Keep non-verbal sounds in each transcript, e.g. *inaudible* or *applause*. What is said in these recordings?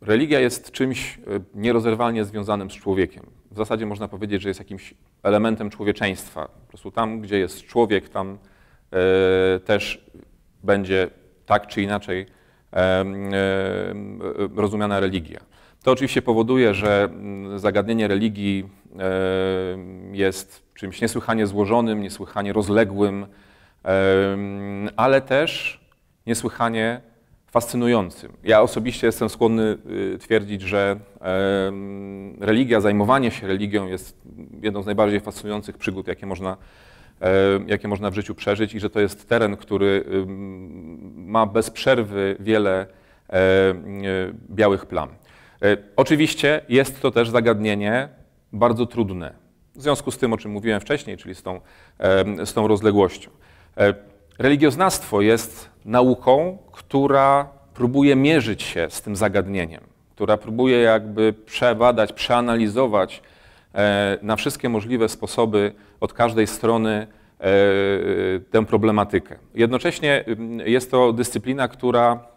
Religia jest czymś e, nierozerwalnie związanym z człowiekiem. W zasadzie można powiedzieć, że jest jakimś elementem człowieczeństwa. Po prostu tam, gdzie jest człowiek, tam e, też będzie tak czy inaczej e, e, rozumiana religia. To oczywiście powoduje, że mm, zagadnienie religii e, jest czymś niesłychanie złożonym, niesłychanie rozległym, ale też niesłychanie fascynującym. Ja osobiście jestem skłonny y, twierdzić, że religia, zajmowanie się religią jest jedną z najbardziej fascynujących przygód, jakie można, e, jakie można w życiu przeżyć i że to jest teren, który ma bez przerwy wiele e, e, białych plam. Oczywiście jest to też zagadnienie bardzo trudne, w związku z tym, o czym mówiłem wcześniej, czyli z tą, z tą rozległością. Religioznawstwo jest nauką, która próbuje mierzyć się z tym zagadnieniem, która próbuje jakby przebadać, przeanalizować e, na wszystkie możliwe sposoby od każdej strony e, tę problematykę. Jednocześnie jest to dyscyplina, która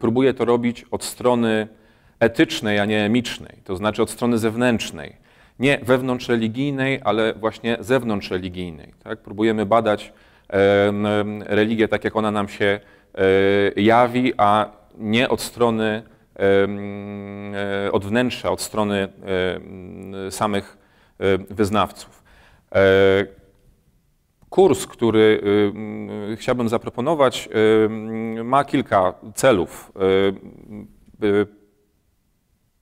próbuje to robić od strony etycznej, a nie emicznej, to znaczy od strony zewnętrznej. Nie wewnątrzreligijnej, religijnej, ale właśnie zewnątrzreligijnej. religijnej. Tak? Próbujemy badać religię tak, jak ona nam się e, jawi, a nie od strony, e, od wnętrza, od strony samych e, wyznawców. Kurs, który chciałbym zaproponować, ma kilka celów.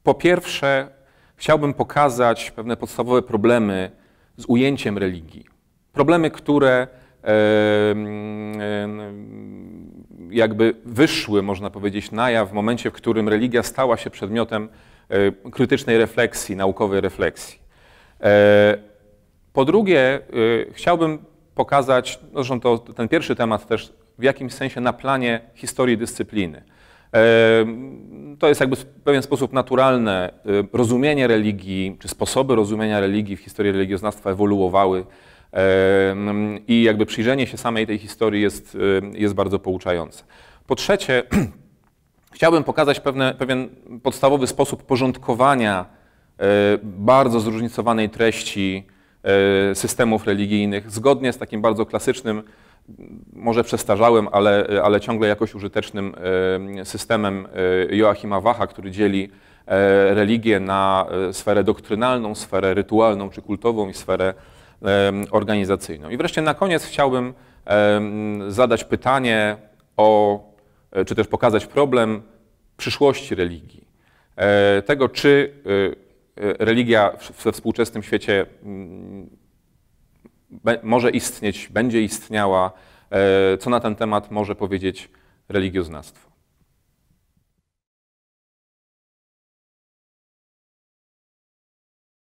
Po pierwsze, chciałbym pokazać pewne podstawowe problemy z ujęciem religii. Problemy, które jakby wyszły, można powiedzieć, na jaw w momencie, w którym religia stała się przedmiotem e, krytycznej refleksji, naukowej refleksji. E, po drugie, e, chciałbym pokazać, no zresztą to, ten pierwszy temat też w jakimś sensie na planie historii dyscypliny. To jest jakby w pewien sposób naturalne. Rozumienie religii, czy sposoby rozumienia religii w historii religioznawstwa ewoluowały i jakby przyjrzenie się samej tej historii jest, y, jest bardzo pouczające. Po trzecie, *clears throat* chciałbym pokazać pewne, pewien podstawowy sposób porządkowania e, bardzo zróżnicowanej treści e, systemów religijnych, zgodnie z takim bardzo klasycznym, może przestarzałym, ale, ale ciągle jakoś użytecznym systemem e, Joachima Wacha, który dzieli religię na sferę doktrynalną, sferę rytualną czy kultową i sferę organizacyjną. I wreszcie na koniec chciałbym zadać pytanie o, e, czy też pokazać problem przyszłości religii. E, tego, czy e, religia we współczesnym świecie mm, może istnieć, będzie istniała, co na ten temat może powiedzieć religioznawstwo.